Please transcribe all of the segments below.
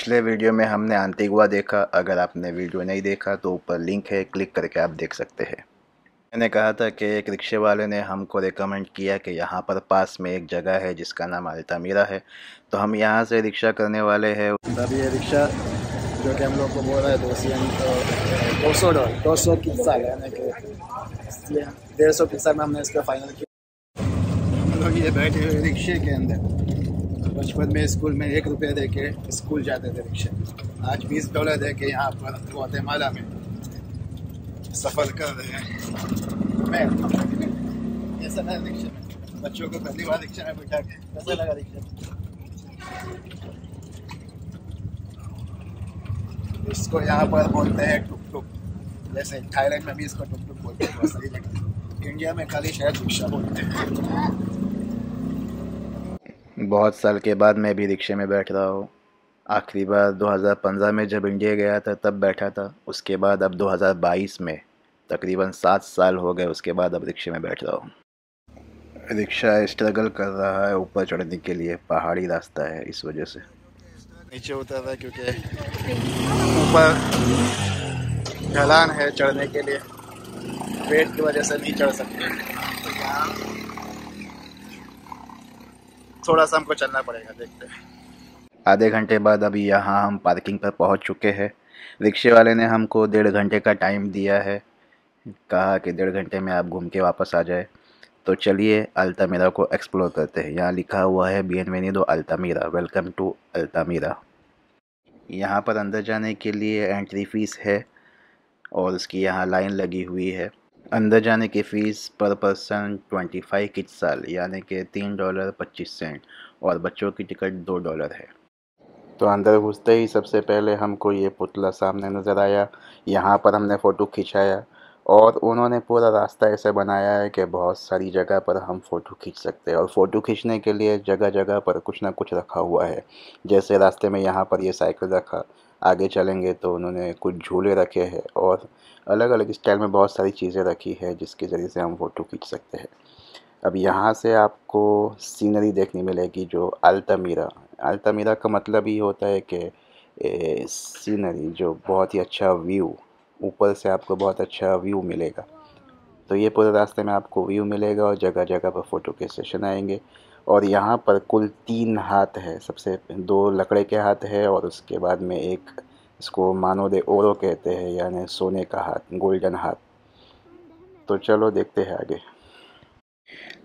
पिछले वीडियो में हमने आंतिगुआ देखा अगर आपने वीडियो नहीं देखा तो ऊपर लिंक है क्लिक करके आप देख सकते हैं मैंने कहा था कि एक रिक्शे वाले ने हमको रिकमेंड किया कि यहाँ पर पास में एक जगह है जिसका नाम मीरा है तो हम यहाँ से रिक्शा करने वाले हैं अभी ये रिक्शा जो कि हम लोग को बोल रहे हैं दो सी एम तो, दो सौ डॉलर दो सौ किस साल डेढ़ सौ किस साल में हमने इसका फाइनल किया हम लोग ये बैठे हुए रिक्शे के अंदर बचपन में स्कूल में एक रुपया दे के स्कूल जाते थे रिक्शे आज बीस डॉलर दे के यहाँ पर गौतेमाला में सफ़र कर रहे हैं मैं ऐसा था रिक्शे में बच्चों को पहली बार रिक्शा में बैठा के कैसा लगा रिक्शा इसको यहाँ पर बोलते हैं टुक टुक जैसे थाईलैंड में भी इसको टुक टुक बोलते हैं सही लगता है इंडिया में खाली शायद रिक्शा बोलते हैं बहुत साल के बाद मैं भी रिक्शे में बैठ रहा हूँ आखिरी बार 2015 में जब इंडिया गया था तब बैठा था उसके बाद अब 2022 में तकरीबन सात साल हो गए उसके बाद अब रिक्शे में बैठ रहा हूँ रिक्शा स्ट्रगल कर रहा है ऊपर चढ़ने के लिए पहाड़ी रास्ता है इस वजह से नीचे उतर रहा है क्योंकि ऊपर ढलान है चढ़ने के लिए पेट की वजह से नहीं चढ़ सकते थोड़ा सा हमको चलना पड़ेगा देखते हैं आधे घंटे बाद अभी यहाँ हम पार्किंग पर पहुँच चुके हैं रिक्शे वाले ने हमको डेढ़ घंटे का टाइम दिया है कहा कि डेढ़ घंटे में आप घूम के वापस आ जाए तो चलिए अल्तामीरा को एक्सप्लोर करते हैं यहाँ लिखा हुआ है बी एन वेनी दो अल्तामीरा वेलकम टू अल्तामीरा यहाँ पर अंदर जाने के लिए एंट्री फ़ीस है और उसकी यहाँ लाइन लगी हुई है अंदर जाने की फ़ीस पर पर्सन ट्वेंटी फाइव किट साल यानी कि तीन डॉलर पच्चीस सेंट और बच्चों की टिकट दो डॉलर है तो अंदर घुसते ही सबसे पहले हमको ये पुतला सामने नज़र आया यहाँ पर हमने फ़ोटो खिंचाया और उन्होंने पूरा रास्ता ऐसे बनाया है कि बहुत सारी जगह पर हम फ़ोटो खींच सकते हैं और फ़ोटो खींचने के लिए जगह जगह पर कुछ ना कुछ रखा हुआ है जैसे रास्ते में यहाँ पर ये साइकिल रखा आगे चलेंगे तो उन्होंने कुछ झूले रखे हैं और अलग अलग स्टाइल में बहुत सारी चीज़ें रखी है जिसके ज़रिए से हम फ़ोटो खींच सकते हैं अब यहाँ से आपको सीनरी देखने मिलेगी जो अल्तमीरा अल्तमीरा का मतलब ये होता है कि सीनरी जो बहुत ही अच्छा व्यू ऊपर से आपको बहुत अच्छा व्यू मिलेगा तो ये पूरे रास्ते में आपको व्यू मिलेगा और जगह जगह पर फ़ोटो के सेशन आएंगे और यहाँ पर कुल तीन हाथ है सबसे दो लकड़े के हाथ है और उसके बाद में एक इसको मानो दे ओरो कहते हैं यानी सोने का हाथ गोल्डन हाथ तो चलो देखते हैं आगे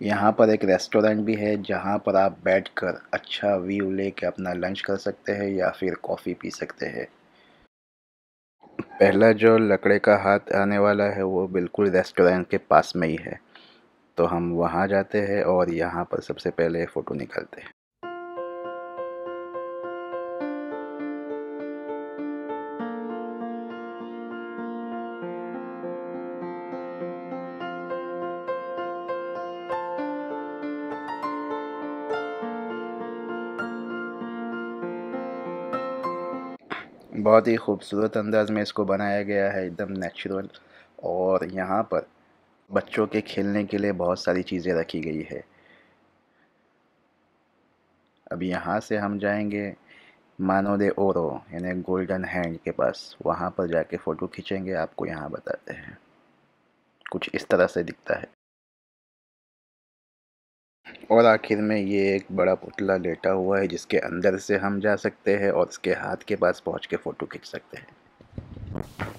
यहाँ पर एक रेस्टोरेंट भी है जहाँ पर आप बैठकर अच्छा व्यू लेके अपना लंच कर सकते हैं या फिर कॉफ़ी पी सकते हैं पहला जो लकड़े का हाथ आने वाला है वो बिल्कुल रेस्टोरेंट के पास में ही है तो हम वहाँ जाते हैं और यहाँ पर सबसे पहले फ़ोटो निकालते हैं बहुत ही खूबसूरत अंदाज में इसको बनाया गया है एकदम नेचुरल और यहाँ पर बच्चों के खेलने के लिए बहुत सारी चीज़ें रखी गई है अब यहाँ से हम जाएंगे मानो दे ओरो यानी गोल्डन हैंड के पास वहाँ पर जाके फ़ोटो खींचेंगे आपको यहाँ बताते हैं कुछ इस तरह से दिखता है और आखिर में ये एक बड़ा पुतला लेटा हुआ है जिसके अंदर से हम जा सकते हैं और उसके हाथ के पास पहुंच के फ़ोटो खींच सकते हैं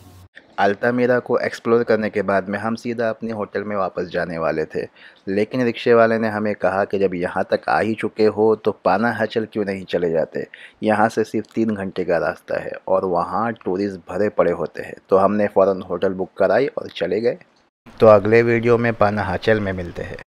अल्तामीरा को एक्सप्लोर करने के बाद में हम सीधा अपने होटल में वापस जाने वाले थे लेकिन रिक्शे वाले ने हमें कहा कि जब यहाँ तक आ ही चुके हो तो पाना हचल क्यों नहीं चले जाते यहाँ से सिर्फ तीन घंटे का रास्ता है और वहाँ टूरिस्ट भरे पड़े होते हैं तो हमने फ़ौर होटल बुक कराई और चले गए तो अगले वीडियो में पाना हाचल में मिलते हैं